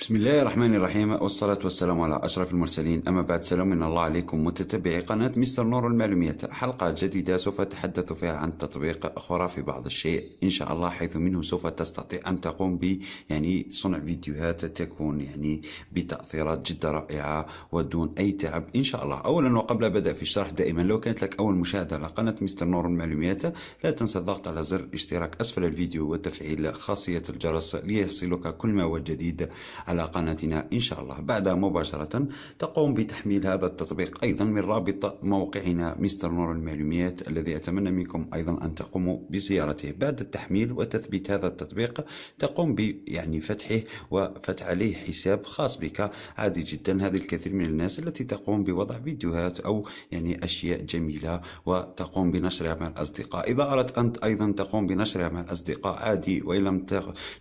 بسم الله الرحمن الرحيم والصلاة والسلام على أشرف المرسلين أما بعد سلام من الله عليكم متتبعي قناة مستر نور المعلومات حلقة جديدة سوف أتحدث فيها عن تطبيق خرافي بعض الشيء إن شاء الله حيث منه سوف تستطيع أن تقوم ب يعني صنع فيديوهات تكون يعني بتأثيرات جدا رائعة ودون أي تعب إن شاء الله أولا وقبل بدأ في الشرح دائما لو كانت لك أول مشاهدة على قناة مستر نور المعلومات لا تنسى الضغط على زر الاشتراك أسفل الفيديو وتفعيل خاصية الجرس ليصلك كل ما هو جديد على قناتنا إن شاء الله بعدها مباشرة تقوم بتحميل هذا التطبيق أيضا من رابط موقعنا مستر نور المعلوميات الذي أتمنى منكم أيضا أن تقوموا بزيارته بعد التحميل وتثبيت هذا التطبيق تقوم ب يعني فتحه وفتح عليه حساب خاص بك عادي جدا هذه الكثير من الناس التي تقوم بوضع فيديوهات أو يعني أشياء جميلة وتقوم بنشرها مع الأصدقاء إذا أردت أنت أيضا تقوم بنشرها مع الأصدقاء عادي وإن لم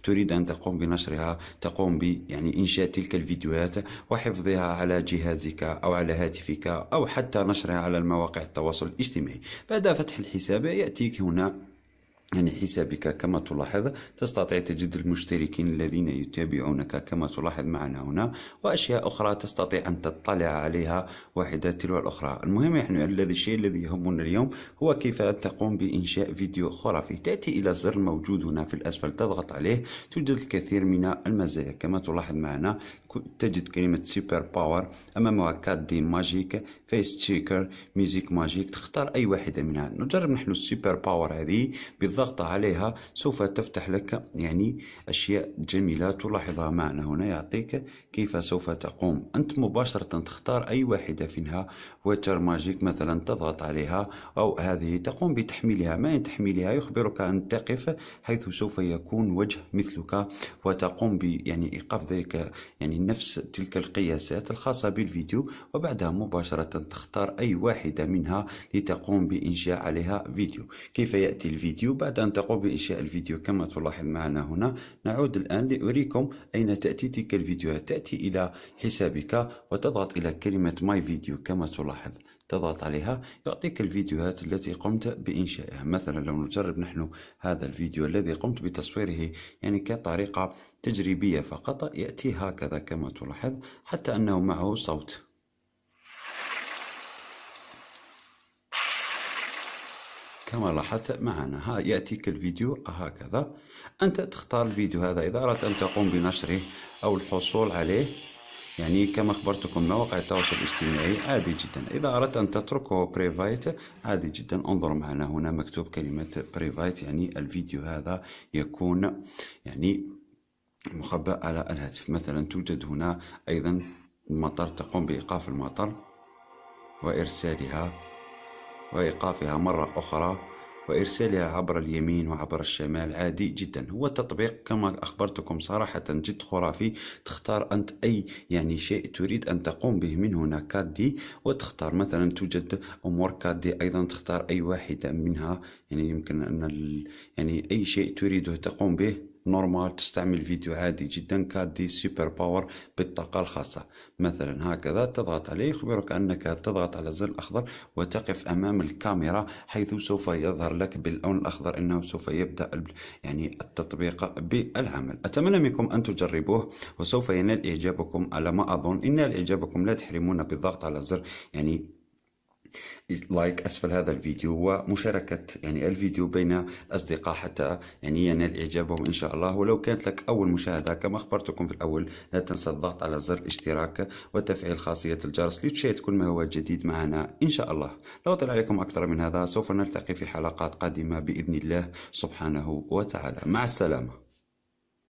تريد أن تقوم بنشرها تقوم ب يعني يعني إنشاء تلك الفيديوهات وحفظها على جهازك أو على هاتفك أو حتى نشرها على المواقع التواصل الاجتماعي بعد فتح الحساب يأتيك هنا يعني حسابك كما تلاحظ تستطيع تجد المشتركين الذين يتابعونك كما تلاحظ معنا هنا وأشياء أخرى تستطيع أن تطلع عليها واحدة تلو الأخرى المهم يعني الذي الشيء الذي يهمنا اليوم هو كيف تقوم بإنشاء فيديو خرافي تأتي إلى الزر الموجود هنا في الأسفل تضغط عليه توجد الكثير من المزايا كما تلاحظ معنا تجد كلمة سوبر باور أمامها 4 دي ماجيك فيس تشيكر ميوزيك ماجيك تختار أي واحدة منها نجرب نحن السوبر باور هذه بالضبط بالضغط عليها سوف تفتح لك يعني أشياء جميلة تلاحظها معنا هنا يعطيك كيف سوف تقوم أنت مباشرة تختار أي واحدة منها واتر ماجيك مثلا تضغط عليها أو هذه تقوم بتحميلها ما تحميلها يخبرك أن تقف حيث سوف يكون وجه مثلك وتقوم ب يعني إيقاف ذلك يعني نفس تلك القياسات الخاصة بالفيديو وبعدها مباشرة تختار أي واحدة منها لتقوم بإنشاء عليها فيديو كيف يأتي الفيديو بعد بعد أن تقوم بإنشاء الفيديو كما تلاحظ معنا هنا نعود الآن لأريكم أين تأتي تلك الفيديوهات تأتي إلى حسابك وتضغط إلى كلمة ماي فيديو كما تلاحظ تضغط عليها يعطيك الفيديوهات التي قمت بإنشائها مثلا لو نجرب نحن هذا الفيديو الذي قمت بتصويره يعني كطريقة تجريبية فقط يأتي هكذا كما تلاحظ حتى أنه معه صوت كما لاحظت معنا ها يأتيك الفيديو هكذا أنت تختار الفيديو هذا إذا أردت أن تقوم بنشره أو الحصول عليه يعني كما أخبرتكم مواقع التواصل الاجتماعي عادي جدا إذا أردت أن تتركه بريفايت عادي جدا انظر معنا هنا مكتوب كلمة بريفايت يعني الفيديو هذا يكون يعني مخبأ على الهاتف مثلا توجد هنا أيضا المطر تقوم بإيقاف المطر وإرسالها وإيقافها مرة أخرى وإرسالها عبر اليمين وعبر الشمال عادي جدا هو تطبيق كما أخبرتكم صراحة جد خرافي تختار أنت أي يعني شيء تريد أن تقوم به من هنا كادي وتختار مثلا توجد أمور كادي أيضا تختار أي واحدة منها يعني يمكن أن يعني أي شيء تريده تقوم به نورمال تستعمل فيديو عادي جدا كادي سوبر باور بالطاقة الخاصة مثلا هكذا تضغط عليه يخبرك أنك تضغط على زر الأخضر وتقف أمام الكاميرا حيث سوف يظهر لك باللون الأخضر أنه سوف يبدأ يعني التطبيق بالعمل أتمنى منكم أن تجربوه وسوف ينال إعجابكم على ما أظن إن إعجابكم لا تحرمون بالضغط على زر يعني لايك اسفل هذا الفيديو ومشاركه يعني الفيديو بين اصدقاء حتى يعني ينال اعجابهم ان شاء الله ولو كانت لك اول مشاهده كما اخبرتكم في الاول لا تنسى الضغط على زر الاشتراك وتفعيل خاصيه الجرس لتشاهد كل ما هو جديد معنا ان شاء الله لو طلع عليكم اكثر من هذا سوف نلتقي في حلقات قادمه باذن الله سبحانه وتعالى مع السلامه